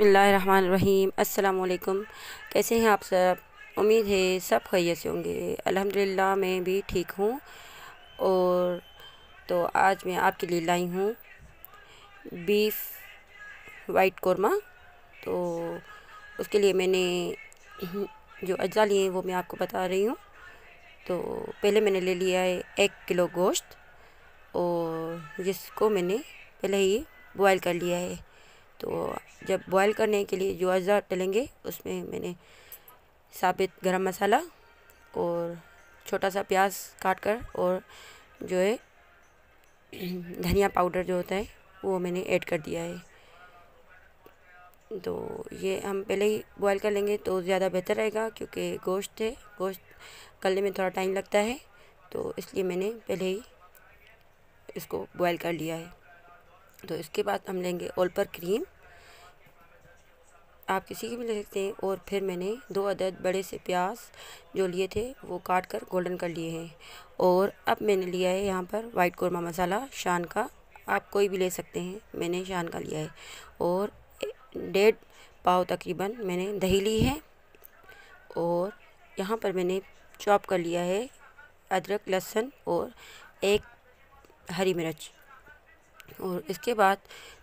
बसमीम अल्लाम कैसे हैं आप सब उम्मीद है सब खैर से होंगे अल्हम्दुलिल्लाह मैं भी ठीक हूँ और तो आज मैं आपके लिए लाई हूँ बीफ वाइट कोरमा तो उसके लिए मैंने जो अज्जा लिए हैं वो मैं आपको बता रही हूँ तो पहले मैंने ले लिया है एक किलो गोश्त और जिसको मैंने पहले ही बॉयल कर लिया है तो जब बॉईल करने के लिए जो अज़ा डलेंगे उसमें मैंने साबित गरम मसाला और छोटा सा प्याज काट कर और जो है धनिया पाउडर जो होता है वो मैंने ऐड कर दिया है तो ये हम पहले ही बॉईल कर लेंगे तो ज़्यादा बेहतर रहेगा क्योंकि गोश्त है गोश्त गलने में थोड़ा टाइम लगता है तो इसलिए मैंने पहले ही इसको बॉईल कर लिया है तो इसके बाद हम लेंगे ऑल पर क्रीम आप किसी की भी ले सकते हैं और फिर मैंने दो अदद बड़े से प्याज जो लिए थे वो काट कर गोल्डन कर लिए हैं और अब मैंने लिया है यहाँ पर वाइट कौरमा मसाला शान का आप कोई भी ले सकते हैं मैंने शान का लिया है और डेढ़ पाव तकरीबन मैंने दही ली है और यहाँ पर मैंने चॉप कर लिया है अदरक लहसुन और एक हरी मिर्च और इसके बाद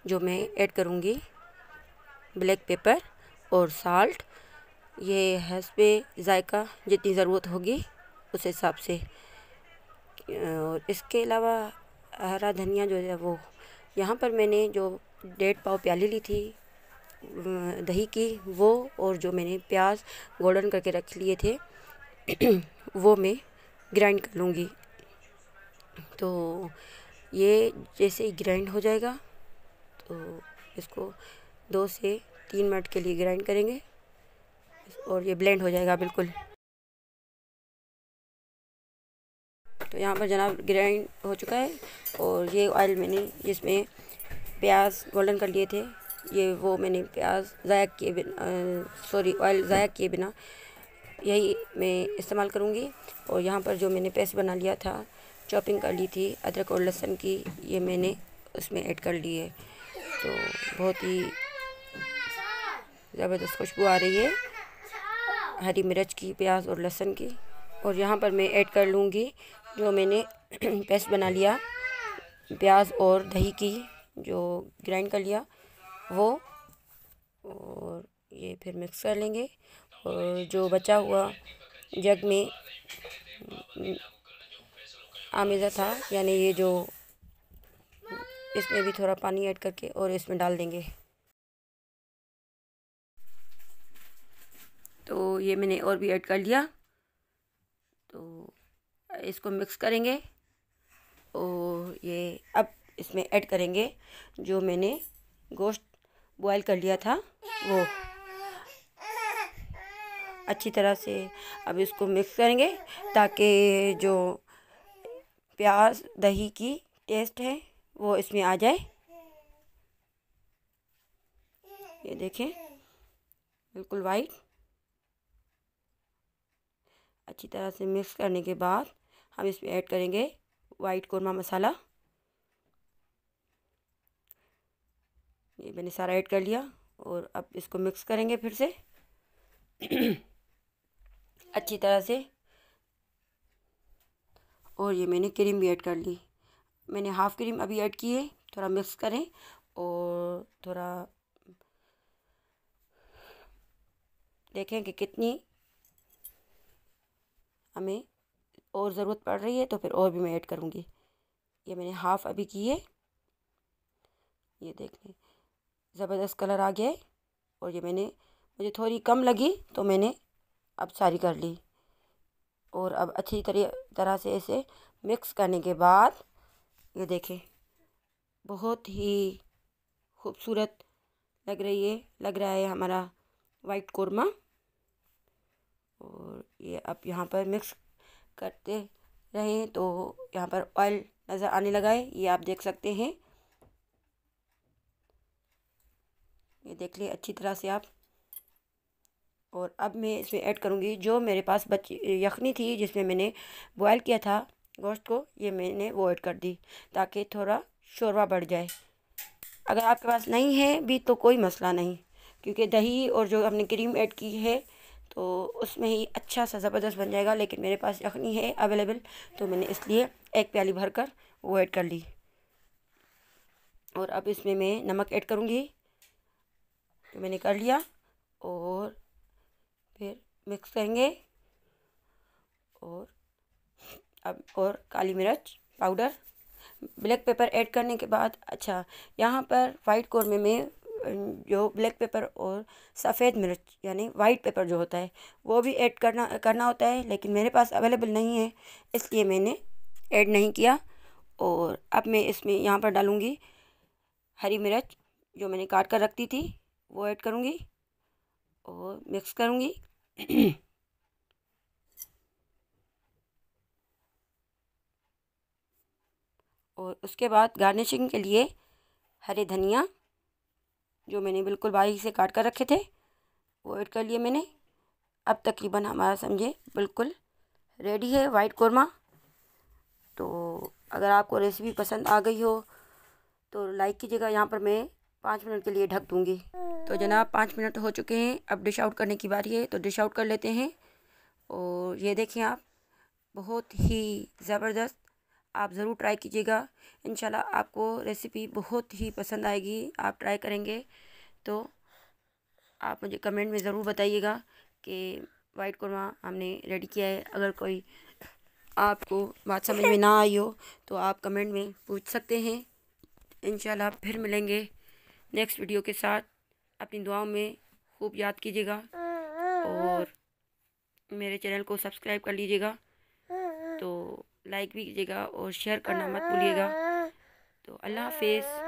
जो मैं ऐड करूँगी ब्लैक पेपर और साल्ट ये है इस पर जायका जितनी ज़रूरत होगी उस हिसाब से और इसके अलावा हरा धनिया जो है वो यहाँ पर मैंने जो डेढ़ पाव प्याली ली थी दही की वो और जो मैंने प्याज गोल्डन करके रख लिए थे वो मैं ग्राइंड कर लूँगी तो ये जैसे ही ग्राइंड हो जाएगा तो इसको दो से तीन मिनट के लिए ग्राइंड करेंगे और ये ब्लेंड हो जाएगा बिल्कुल तो यहाँ पर जनाब ग्राइंड हो चुका है और ये ऑयल मैंने जिसमें प्याज गोल्डन कर लिए थे ये वो मैंने प्याज ज़ाया किए बिना सॉरी ऑयल ज़ाया किए बिना यही मैं इस्तेमाल करूँगी और यहाँ पर जो मैंने पेस्ट बना लिया था चॉपिंग कर ली थी अदरक और लहसुन की ये मैंने उसमें ऐड कर ली है तो बहुत ही ज़बरदस्त खुशबू आ रही है हरी मिर्च की प्याज और लहसुन की और यहाँ पर मैं ऐड कर लूँगी जो मैंने पेस्ट बना लिया प्याज और दही की जो ग्राइंड कर लिया वो और ये फिर मिक्स कर लेंगे और जो बचा हुआ जग में आमेजा था यानी ये जो इसमें भी थोड़ा पानी ऐड करके और इसमें डाल देंगे तो ये मैंने और भी ऐड कर लिया तो इसको मिक्स करेंगे और ये अब इसमें ऐड करेंगे जो मैंने गोश्त बॉयल कर लिया था वो अच्छी तरह से अब इसको मिक्स करेंगे ताकि जो प्याज दही की टेस्ट है वो इसमें आ जाए ये देखें बिल्कुल वाइट अच्छी तरह से मिक्स करने के बाद हम इसमें ऐड करेंगे वाइट कौरमा मसाला ये मैंने सारा ऐड कर लिया और अब इसको मिक्स करेंगे फिर से अच्छी तरह से और ये मैंने क्रीम भी ऐड कर ली मैंने हाफ़ क्रीम अभी ऐड की है थोड़ा मिक्स करें और थोड़ा देखें कि कितनी हमें और ज़रूरत पड़ रही है तो फिर और भी मैं ऐड करूँगी ये मैंने हाफ़ अभी की है ये देख लें ज़बरदस्त कलर आ गया है और ये मैंने मुझे थोड़ी कम लगी तो मैंने अब सारी कर ली और अब अच्छी तरह तरह से इसे मिक्स करने के बाद ये देखें बहुत ही खूबसूरत लग रही है लग रहा है हमारा वाइट कोरमा और अब यहाँ पर मिक्स करते रहें तो यहाँ पर ऑयल नज़र आने लगा है ये आप देख सकते हैं ये देख लिए अच्छी तरह से आप और अब मैं इसमें ऐड करूँगी जो मेरे पास बची यखनी थी जिसमें मैंने बॉयल किया था गोश्त को ये मैंने वो ऐड कर दी ताकि थोड़ा शोरबा बढ़ जाए अगर आपके पास नहीं है भी तो कोई मसला नहीं क्योंकि दही और जो हमने क्रीम ऐड की है तो उसमें ही अच्छा सा ज़बरदस्त बन जाएगा लेकिन मेरे पास यखनी है अवेलेबल तो मैंने इसलिए एक प्याली भर कर वो ऐड कर ली और अब इसमें मैं नमक ऐड करूँगी तो मैंने कर लिया और फिर मिक्स करेंगे और अब और काली मिर्च पाउडर ब्लैक पेपर ऐड करने के बाद अच्छा यहाँ पर वाइट कौरमे में जो ब्लैक पेपर और सफ़ेद मिर्च यानी वाइट पेपर जो होता है वो भी ऐड करना करना होता है लेकिन मेरे पास अवेलेबल नहीं है इसलिए मैंने ऐड नहीं किया और अब मैं इसमें यहाँ पर डालूँगी हरी मिर्च जो मैंने काट कर रखती थी वो ऐड करूँगी और मिक्स करूँगी और उसके बाद गार्निशिंग के लिए हरे धनिया जो मैंने बिल्कुल बारीक से काट कर रखे थे वो ऐड कर लिए मैंने अब तकरीबन हमारा समझे बिल्कुल रेडी है वाइट कौरमा तो अगर आपको रेसिपी पसंद आ गई हो तो लाइक कीजिएगा यहाँ पर मैं पाँच मिनट के लिए ढक दूँगी तो जनाब पाँच मिनट हो चुके हैं अब डिश आउट करने की बारी है तो डिश आउट कर लेते हैं और ये देखें आप बहुत ही ज़बरदस्त आप ज़रूर ट्राई कीजिएगा इन आपको रेसिपी बहुत ही पसंद आएगी आप ट्राई करेंगे तो आप मुझे कमेंट में ज़रूर बताइएगा कि वाइट कौरमा हमने रेडी किया है अगर कोई आपको बात समझ में ना आई हो तो आप कमेंट में पूछ सकते हैं इन फिर मिलेंगे नेक्स्ट वीडियो के साथ अपनी दुआओं में खूब याद कीजिएगा और मेरे चैनल को सब्सक्राइब कर लीजिएगा तो लाइक भी कीजिएगा और शेयर करना मत हाँ। भूलिएगा तो अल्लाह हाफिज़